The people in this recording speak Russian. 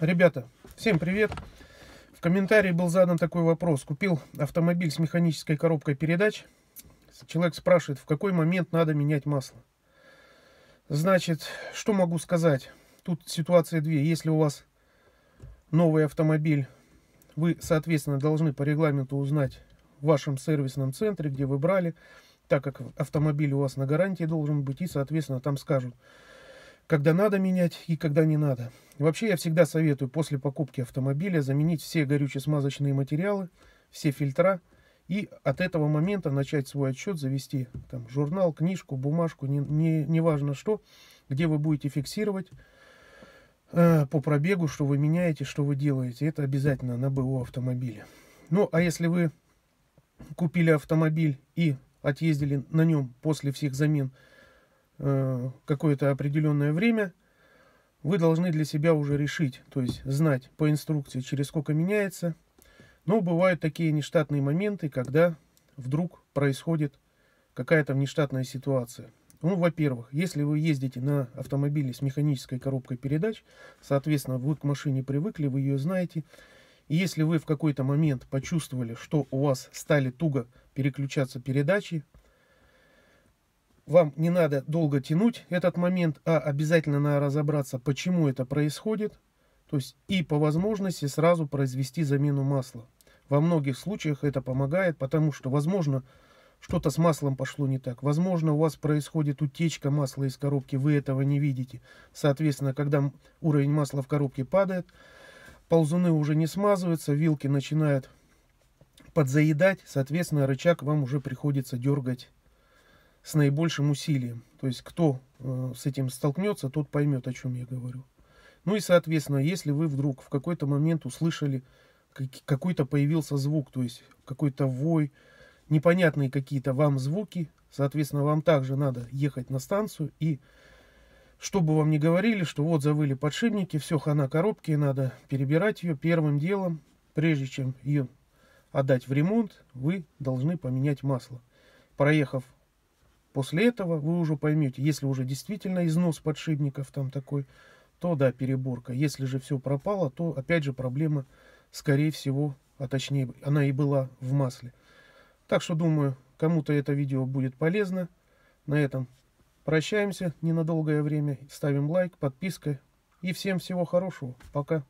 Ребята, всем привет! В комментарии был задан такой вопрос. Купил автомобиль с механической коробкой передач. Человек спрашивает, в какой момент надо менять масло. Значит, что могу сказать? Тут ситуации две. Если у вас новый автомобиль, вы, соответственно, должны по регламенту узнать в вашем сервисном центре, где вы брали, так как автомобиль у вас на гарантии должен быть, и, соответственно, там скажут – когда надо менять и когда не надо. Вообще я всегда советую после покупки автомобиля заменить все горюче-смазочные материалы, все фильтра и от этого момента начать свой отчет, завести там журнал, книжку, бумажку, не, не, неважно что, где вы будете фиксировать э, по пробегу, что вы меняете, что вы делаете. Это обязательно на БУ автомобиле. Ну, а если вы купили автомобиль и отъездили на нем после всех замен – Э, какое-то определенное время, вы должны для себя уже решить, то есть знать по инструкции, через сколько меняется. Но бывают такие нештатные моменты, когда вдруг происходит какая-то нештатная ситуация. Ну, во-первых, если вы ездите на автомобиле с механической коробкой передач, соответственно, вы к машине привыкли, вы ее знаете. И если вы в какой-то момент почувствовали, что у вас стали туго переключаться передачи, вам не надо долго тянуть этот момент, а обязательно надо разобраться, почему это происходит. То есть и по возможности сразу произвести замену масла. Во многих случаях это помогает, потому что, возможно, что-то с маслом пошло не так. Возможно, у вас происходит утечка масла из коробки, вы этого не видите. Соответственно, когда уровень масла в коробке падает, ползуны уже не смазываются, вилки начинают подзаедать, соответственно, рычаг вам уже приходится дергать с наибольшим усилием. То есть кто э, с этим столкнется, тот поймет, о чем я говорю. Ну и, соответственно, если вы вдруг в какой-то момент услышали, какой-то появился звук, то есть какой-то вой, непонятные какие-то вам звуки, соответственно, вам также надо ехать на станцию и чтобы вам не говорили, что вот завыли подшипники, все, хана коробки, надо перебирать ее первым делом, прежде чем ее отдать в ремонт, вы должны поменять масло. Проехав После этого вы уже поймете, если уже действительно износ подшипников там такой, то да, переборка. Если же все пропало, то опять же проблема, скорее всего, а точнее она и была в масле. Так что думаю, кому-то это видео будет полезно. На этом прощаемся ненадолгое время. Ставим лайк, подписка и всем всего хорошего. Пока.